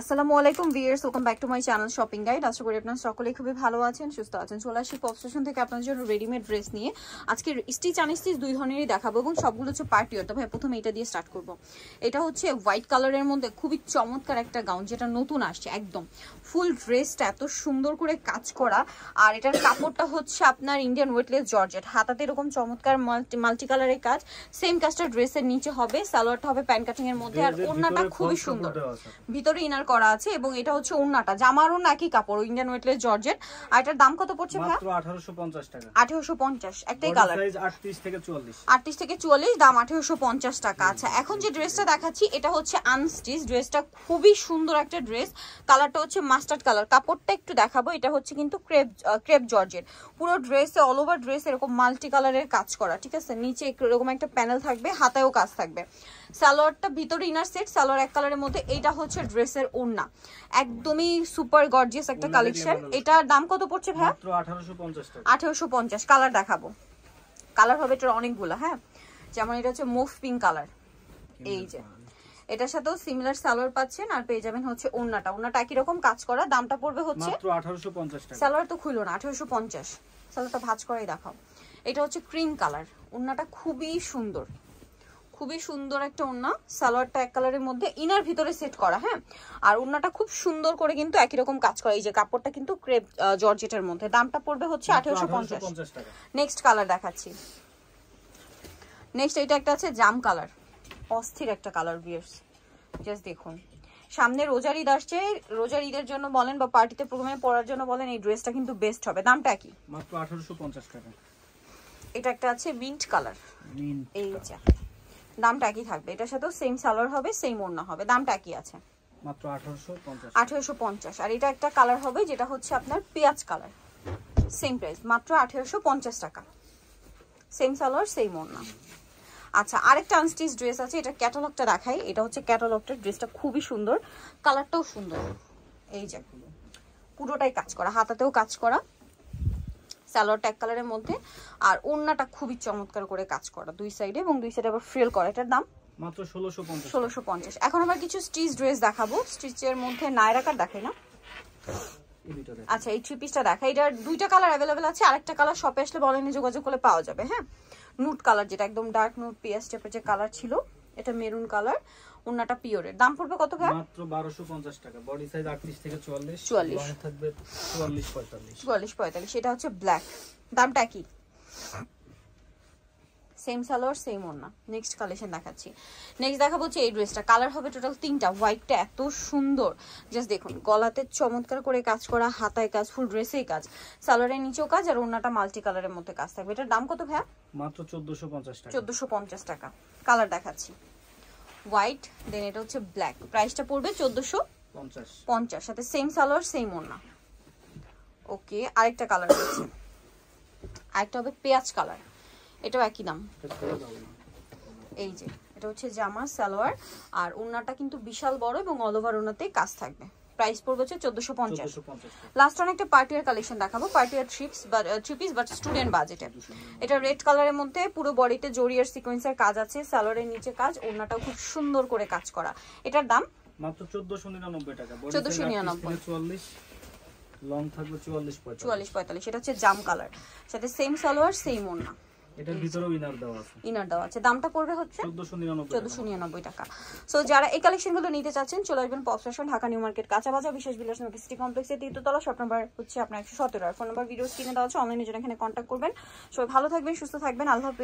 আসসালামু আলাইকুম viewers welcome back to my channel shopping guide আশা করি আপনার সকলেই খুবই ভালো আছেন সুস্থ আছেন চলে আসি পপ স্টেশন থেকে আপনার জন্য রেডিমেড ড্রেস নিয়ে আজকে স্টিচ আনস্টিচ দুই ধরনেরই দেখাবো এবং সবগুলো হচ্ছে পার্টি ওটা ভাই প্রথমে এটা দিয়ে স্টার্ট করব এটা হচ্ছে হোয়াইট কালারের মধ্যে খুবই চমৎকার একটা গাউন যেটা নতুন আসছে একদম ফুল ড্রেসটা এত সুন্দর করে কাজ করা আর এটার কাপড়টা হচ্ছে আপনার ইন্ডিয়ান ওয়েটলেস জর্জেট হাতাতে এরকম চমৎকার মাল্টি মাল্টি কালারের কাজ সেম কাজটা ড্রেসের নিচে হবে সালোয়ারটা হবে প্যান্ট কাটিং এর মধ্যে আর ওড়নাটা খুবই সুন্দর ভিতরে ইনার কালার করা আছে এবং এটা হচ্ছে ওন্নাটা জামারও নাকি কাপড় ইন্ডিয়ান ওয়েটলেস জর্জেট আর এটার দাম কত পড়ছে ভাই মাত্র 1850 টাকা 1850 একটাই কালার সাইজ 38 থেকে 44 38 থেকে 44 দাম 1850 টাকা আচ্ছা এখন যে ড্রেসটা দেখাচ্ছি এটা হচ্ছে আনস্টিচ ড্রেসটা খুবই সুন্দর একটা ড্রেস কালারটা হচ্ছে মাস্টার্ড কালার কাপড়টা একটু দেখাবো এটা হচ্ছে কিন্তু ক্রেপ ক্রেপ জর্জেট পুরো ড্রেসে অল ওভার ড্রেস এরকম মাল্টি কালারের কাজ করা ঠিক আছে নিচে এরকম একটা প্যানেল থাকবে হাতায়ও কাজ থাকবে সালোয়ারটা ভিতরে ইনার সেট সালোয়ার এক কালারের মধ্যে এটা হচ্ছে ড্রেসের ওড়না একদমই সুপার গর্জিয়াস একটা কালেকশন এটার দাম কত পড়ছে ভাই আঠারোশো পঞ্চাশ কালার দেখাবো কালার হবে এটার অনেকগুলো হ্যাঁ যেমন এটা হচ্ছে মুভ পিঙ্ক কালার এই যে এটার সাথেও সিমিলার সালোয়ার পাচ্ছেন আর পেয়ে যাবেন হচ্ছে ওড়নাটা ওড়নাটা একই রকম কাজ করা দামটা পড়বে হচ্ছে সালোয়ার তো খুললো না আঠারোশো পঞ্চাশ সালোয়ারটা ভাজ করাই দেখাও এটা হচ্ছে ক্রিম কালার ওড়নাটা খুবই সুন্দর খুবই সুন্দর একটা ওড়না সালোয়ারটা এক কালারের মধ্যে ইনার ভিতরে সেট করা হ্যাঁ আর ওড়নাটা খুব সুন্দর করে কিন্তু একই রকম কাজ করা এই যে কাপড়টা কিন্তু ক্রেপ জর্জেটের মধ্যে দামটা পড়বে হচ্ছে আঠেরোশো পঞ্চাশ নেক্সট কালার দেখাচ্ছি নেক্সট এটা একটা আছে জাম কালার অস্থির একটা কালার বিয়ার্স জাস্ট দেখুন সামনে রোজার ঈদ আসছে রোজার ঈদের জন্য বলেন বা পার্টিতে প্রোগ্রামে পড়ার জন্য বলেন এই ড্রেসটা কিন্তু বেস্ট হবে দামটা কি মাত্র 1850 টাকা এটা একটা আছে মিন্ট কালার এই যা দামটা একই থাকবে এটার সাথেও সেম সালোয়ার হবে সেম ওড়না হবে দামটা একই আছে মাত্র 1850 1850 আর এটা একটা কালার হবে যেটা হচ্ছে আপনার পেঁয়াজ কালার সেম প্রাইস মাত্র 1850 টাকা সেম সালোয়ার সেম ওড়না আচ্ছা আরেকটা আনস্টিচ ড্রেস আছে এটা ক্যাটালগটা দেখাই এটা হচ্ছে ক্যাটালগটার ড্রেসটা খুবই সুন্দর কালারটাও সুন্দর এই যে পুরোটাই কাজ করা হাতাতেও কাজ করা স্যালোয়ার ট্যাক কালারের মধ্যে আর ওড়নাটা খুবই চমৎকার করে কাজ করা দুই সাইডে এবং দুই সাইডে আবার ফ্রেল করা এটার দাম মাত্র ষোলোশো পঞ্চাশ এখন আবার কিছু স্টিচ ড্রেস দেখাবো স্টিচের মধ্যে নায়রাকার দেখে না আচ্ছা এই থ্রি পিসটা দেখা এটার দুইটা কালার অ্যাভেলেবেল আছে আরেকটা কালার শপে আসলে বলেনি যোগাযোগ করলে পাওয়া যাবে হ্যাঁ নুট কালার যেটা একদম ডার্ক নুট পিএস টাইপের যে কালার ছিল এটা মেরুন কালার উন্নাটা পিওরের দাম পড়বে কত ভাই মাত্র 1250 টাকা বডি সাইজ 38 থেকে 44 44 থাকবে 44 45 44 45 সেটা হচ্ছে ব্ল্যাক দামটা কি সেম সালোয়ার সেম ওড়না নেক্সট কালেকশন দেখাচ্ছি নেক্সট দেখাবো হচ্ছে এই ড্রেসটা কালার হবে টোটাল তিনটা হোয়াইটটা এত সুন্দর জাস্ট দেখুন গলাতে চমৎকার করে কাজ করা হাতায় কাজ ফুল ড্রেসেই কাজ সালোয়ারের নিচেও কাজ আর ওড়নাটা মাল্টি কালারের মধ্যে কাজ থাকবে এটার দাম কত ভাইয়া মাত্র 1450 টাকা 1450 পঞ্চাশ টাকা কালার দেখাচ্ছি হোয়াইট দেন এটা হচ্ছে ব্ল্যাক প্রাইসটা পড়বে চোদ্দোশো পঞ্চাশ সাথে সেম সালোয়ার সেম ওনা ওকে আরেকটা কালার রয়েছে আরেকটা হবে পেঁয়াজ কালার এটাও একই দাম এই যে এটা হচ্ছে জামা সালোয়ার আর ওনাটা কিন্তু বিশাল বড় এবং অল ওভার ওনাতে কাজ থাকবে প্রাইস পড়বে হচ্ছে চোদ্দশো পঞ্চাশ লাস্ট অনেক একটা পার্টি ইয়ার কালেকশন দেখাবো পার্টি ইয়ার থ্রিপস বা ট্রিপিস বাট স্টুডেন্ট বাজেটে এটা রেড কালারের মধ্যে পুরো বডিতে জরিয়ার সিকোয়েন্সের কাজ আছে স্যালোরের নিচে কাজ ওনাটাও খুব সুন্দর করে কাজ করা এটার দাম চুয়াল্লিশ পঁয়তাল্লিশ এটা হচ্ছে জাম কালার সাথে সেম সালোয়ার সেম ওনা দামটা পড়বে হচ্ছে টাকা সো যারা এই নিতে চলে আসবেন নিউ মার্কেট বিশেষ হচ্ছে আপনার সতেরো ফোন ভিডিও স্ক্রিনে দেওয়া আছে অনলাইনে এখানে কন্ট্যাক্ট করবেন সবাই ভালো থাকবেন সুস্থ থাকবেন আল্লাহ